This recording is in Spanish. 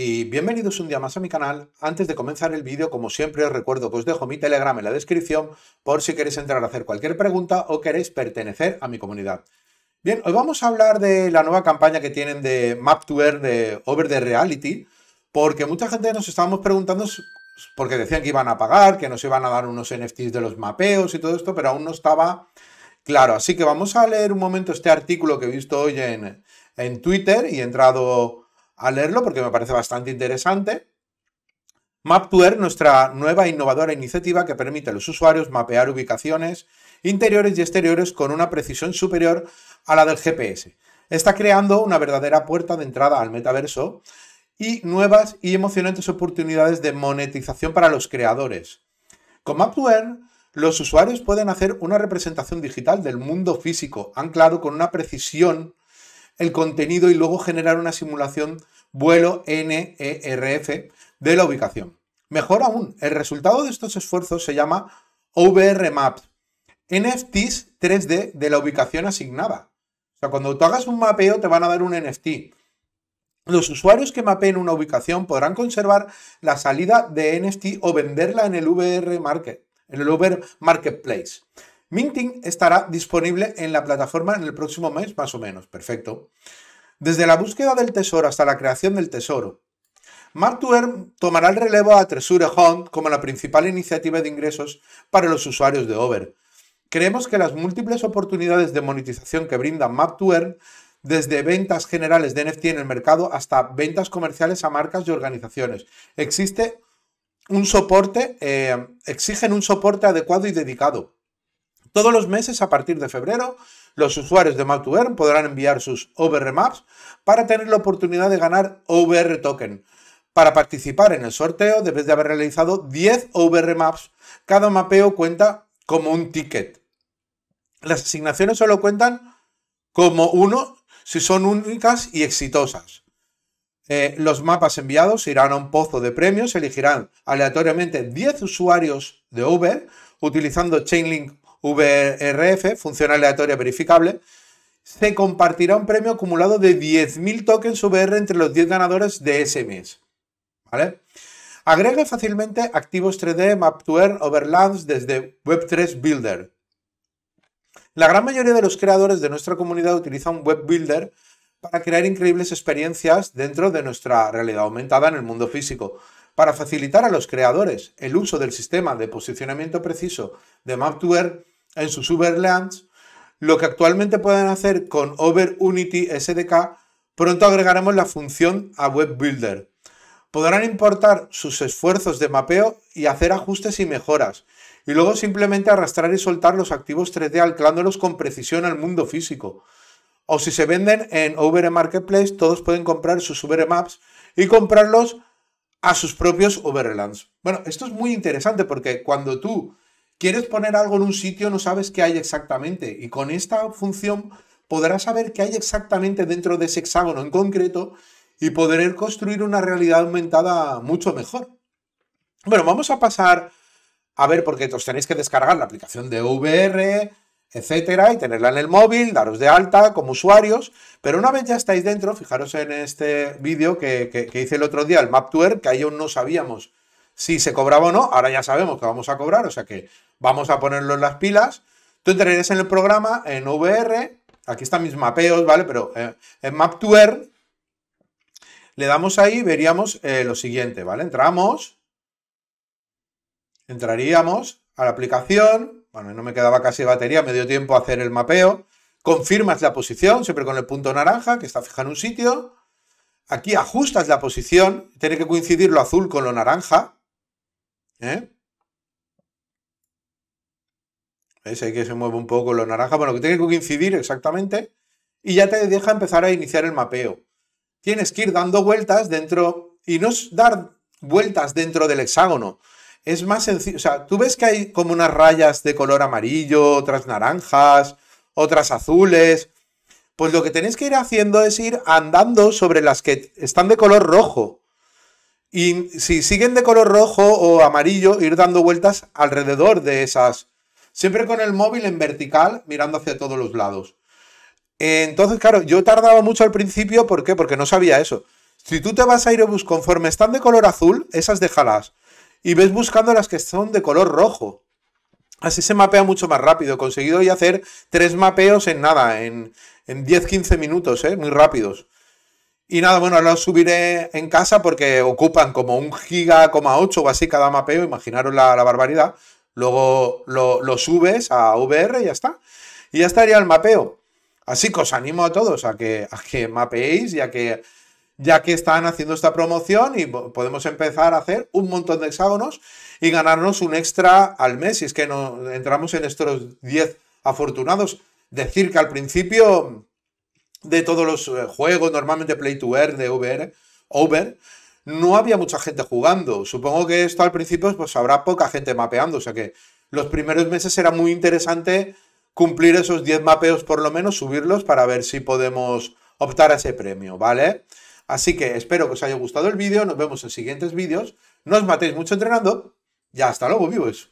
y bienvenidos un día más a mi canal. Antes de comenzar el vídeo, como siempre os recuerdo que os dejo mi Telegram en la descripción por si queréis entrar a hacer cualquier pregunta o queréis pertenecer a mi comunidad. Bien, hoy vamos a hablar de la nueva campaña que tienen de Map tour de Over the Reality, porque mucha gente nos estábamos preguntando porque decían que iban a pagar, que nos iban a dar unos NFTs de los mapeos y todo esto, pero aún no estaba claro. Así que vamos a leer un momento este artículo que he visto hoy en, en Twitter y he entrado a leerlo porque me parece bastante interesante. MapTour, nuestra nueva e innovadora iniciativa que permite a los usuarios mapear ubicaciones interiores y exteriores con una precisión superior a la del GPS. Está creando una verdadera puerta de entrada al metaverso y nuevas y emocionantes oportunidades de monetización para los creadores. Con MapTour, los usuarios pueden hacer una representación digital del mundo físico, anclado con una precisión el contenido y luego generar una simulación vuelo NERF de la ubicación. Mejor aún, el resultado de estos esfuerzos se llama OVR Map. NFTs 3D de la ubicación asignada. O sea, cuando tú hagas un mapeo te van a dar un NFT. Los usuarios que mapeen una ubicación podrán conservar la salida de NFT o venderla en el VR Market, en el vr Marketplace. Minting estará disponible en la plataforma en el próximo mes, más o menos. Perfecto. Desde la búsqueda del tesoro hasta la creación del tesoro. map tomará el relevo a Treasure Hunt como la principal iniciativa de ingresos para los usuarios de Over. Creemos que las múltiples oportunidades de monetización que brinda Map desde ventas generales de NFT en el mercado hasta ventas comerciales a marcas y organizaciones, existe un soporte, eh, exigen un soporte adecuado y dedicado. Todos los meses, a partir de febrero, los usuarios de map podrán enviar sus OVR Maps para tener la oportunidad de ganar OVR Token. Para participar en el sorteo debes de haber realizado 10 OVR Maps. Cada mapeo cuenta como un ticket. Las asignaciones solo cuentan como uno si son únicas y exitosas. Eh, los mapas enviados irán a un pozo de premios, elegirán aleatoriamente 10 usuarios de Uber utilizando Chainlink VRF, función aleatoria verificable, se compartirá un premio acumulado de 10.000 tokens VR entre los 10 ganadores de ese mes. Agregue fácilmente activos 3D, map Map2Earn, Overlands desde Web3 Builder. La gran mayoría de los creadores de nuestra comunidad utilizan Web Builder para crear increíbles experiencias dentro de nuestra realidad aumentada en el mundo físico. Para facilitar a los creadores el uso del sistema de posicionamiento preciso de map en sus Uberlands, lo que actualmente pueden hacer con Over Unity SDK, pronto agregaremos la función a Web Builder. Podrán importar sus esfuerzos de mapeo y hacer ajustes y mejoras, y luego simplemente arrastrar y soltar los activos 3D anclándolos con precisión al mundo físico. O si se venden en Over Marketplace, todos pueden comprar sus Uber Maps y comprarlos a sus propios overlands. Bueno, esto es muy interesante porque cuando tú quieres poner algo en un sitio no sabes qué hay exactamente y con esta función podrás saber qué hay exactamente dentro de ese hexágono en concreto y poder construir una realidad aumentada mucho mejor. Bueno, vamos a pasar a ver porque os tenéis que descargar la aplicación de VR, etcétera, y tenerla en el móvil, daros de alta como usuarios, pero una vez ya estáis dentro, fijaros en este vídeo que, hice el otro día, el Map Tour, que ahí aún no sabíamos si se cobraba o no, ahora ya sabemos que vamos a cobrar, o sea que vamos a ponerlo en las pilas. Tú entrarías en el programa, en VR, aquí están mis mapeos, ¿vale? Pero eh, en Map Tour le damos ahí veríamos eh, lo siguiente, ¿vale? Entramos, entraríamos a la aplicación, bueno, no me quedaba casi batería, me dio tiempo a hacer el mapeo. Confirmas la posición, siempre con el punto naranja, que está fija en un sitio. Aquí ajustas la posición, tiene que coincidir lo azul con lo naranja. ¿Eh? ¿Ves? Ahí que se mueve un poco lo naranja. Bueno, que tiene que coincidir exactamente. Y ya te deja empezar a iniciar el mapeo. Tienes que ir dando vueltas dentro. Y no dar vueltas dentro del hexágono, es más sencillo. O sea, tú ves que hay como unas rayas de color amarillo, otras naranjas, otras azules. Pues lo que tenéis que ir haciendo es ir andando sobre las que están de color rojo. Y si siguen de color rojo o amarillo, ir dando vueltas alrededor de esas. Siempre con el móvil en vertical, mirando hacia todos los lados. Entonces, claro, yo tardaba mucho al principio, ¿por qué? Porque no sabía eso. Si tú te vas a ir conforme están de color azul, esas déjalas y ves buscando las que son de color rojo. Así se mapea mucho más rápido. He conseguido hoy hacer tres mapeos en nada, en, 10-15 minutos, ¿eh? muy rápidos. Y nada, bueno, los subiré en casa porque ocupan como un giga, 8 o así cada mapeo, imaginaros la, barbaridad. Luego lo, subes a VR y ya está. Y ya estaría el mapeo. Así que os animo a todos a que, a que mapeéis y a que ya que están haciendo esta promoción y podemos empezar a hacer un montón de hexágonos y ganarnos un extra al mes. Si es que no, entramos en estos 10 afortunados. Decir que al principio de todos los eh, juegos, normalmente Play to Earn de Uber, Over, no había mucha gente jugando. Supongo que esto al principio pues habrá poca gente mapeando, o sea que los primeros meses será muy interesante cumplir esos 10 mapeos por lo menos, subirlos para ver si podemos optar a ese premio, ¿vale? Así que espero que os haya gustado el vídeo, nos vemos en siguientes vídeos, no os matéis mucho entrenando, y hasta luego, vivos.